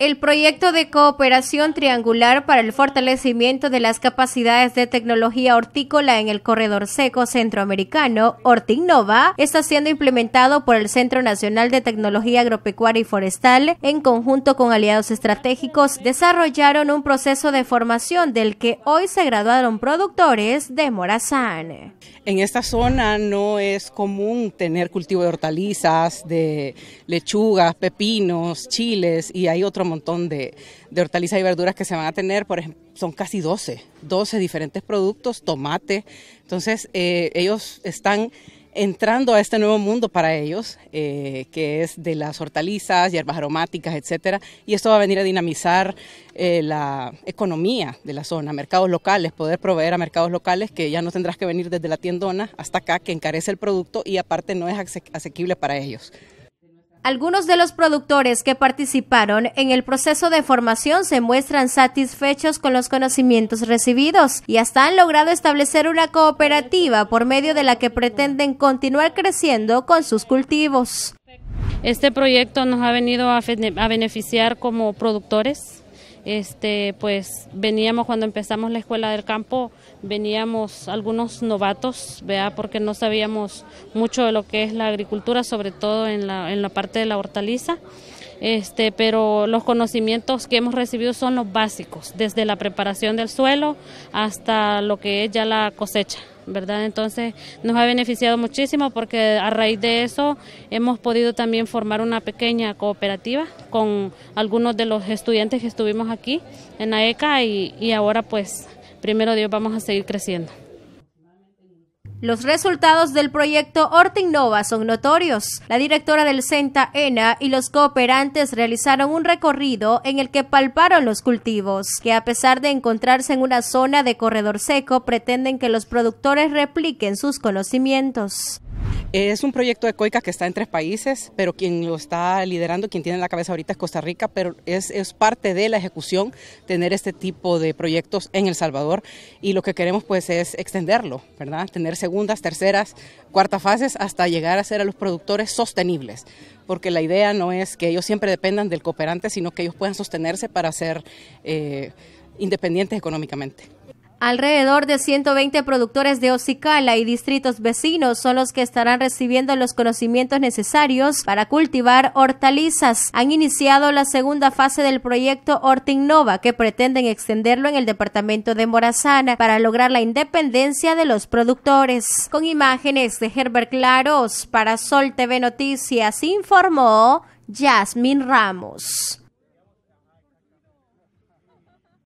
El proyecto de cooperación triangular para el fortalecimiento de las capacidades de tecnología hortícola en el corredor seco centroamericano, Hortignova, está siendo implementado por el Centro Nacional de Tecnología Agropecuaria y Forestal. En conjunto con aliados estratégicos, desarrollaron un proceso de formación del que hoy se graduaron productores de Morazán. En esta zona no es común tener cultivo de hortalizas, de lechugas, pepinos, chiles y hay otro montón de, hortalizas y verduras que se van a tener, por ejemplo, son casi 12, 12 diferentes productos, tomate. Entonces, eh, ellos están entrando a este nuevo mundo para ellos, eh, que es de las hortalizas, hierbas aromáticas, etcétera, y esto va a venir a dinamizar eh, la economía de la zona, mercados locales, poder proveer a mercados locales que ya no tendrás que venir desde la tiendona hasta acá, que encarece el producto y aparte no es asequible para ellos. Algunos de los productores que participaron en el proceso de formación se muestran satisfechos con los conocimientos recibidos y hasta han logrado establecer una cooperativa por medio de la que pretenden continuar creciendo con sus cultivos. Este proyecto nos ha venido a beneficiar como productores este, pues veníamos cuando empezamos la escuela del campo, veníamos algunos novatos, vea, porque no sabíamos mucho de lo que es la agricultura, sobre todo en la, en la parte de la hortaliza. Este, pero los conocimientos que hemos recibido son los básicos, desde la preparación del suelo hasta lo que es ya la cosecha. ¿verdad? Entonces nos ha beneficiado muchísimo porque a raíz de eso hemos podido también formar una pequeña cooperativa con algunos de los estudiantes que estuvimos aquí en la ECA y ahora pues primero Dios vamos a seguir creciendo. Los resultados del proyecto Ortin son notorios. La directora del Centa ENA y los cooperantes realizaron un recorrido en el que palparon los cultivos, que a pesar de encontrarse en una zona de corredor seco, pretenden que los productores repliquen sus conocimientos. Es un proyecto de COICA que está en tres países, pero quien lo está liderando, quien tiene la cabeza ahorita es Costa Rica, pero es, parte de la ejecución tener este tipo de proyectos en El Salvador y lo que queremos pues es extenderlo, ¿verdad? Tener segundas, terceras, cuartas fases hasta llegar a ser a los productores sostenibles, porque la idea no es que ellos siempre dependan del cooperante, sino que ellos puedan sostenerse para ser eh, independientes económicamente. Alrededor de 120 productores de Ocicala y distritos vecinos son los que estarán recibiendo los conocimientos necesarios para cultivar hortalizas. Han iniciado la segunda fase del proyecto Nova, que pretenden extenderlo en el departamento de Morazana para lograr la independencia de los productores. Con imágenes de Herbert Claros para Sol TV Noticias informó Jasmine Ramos.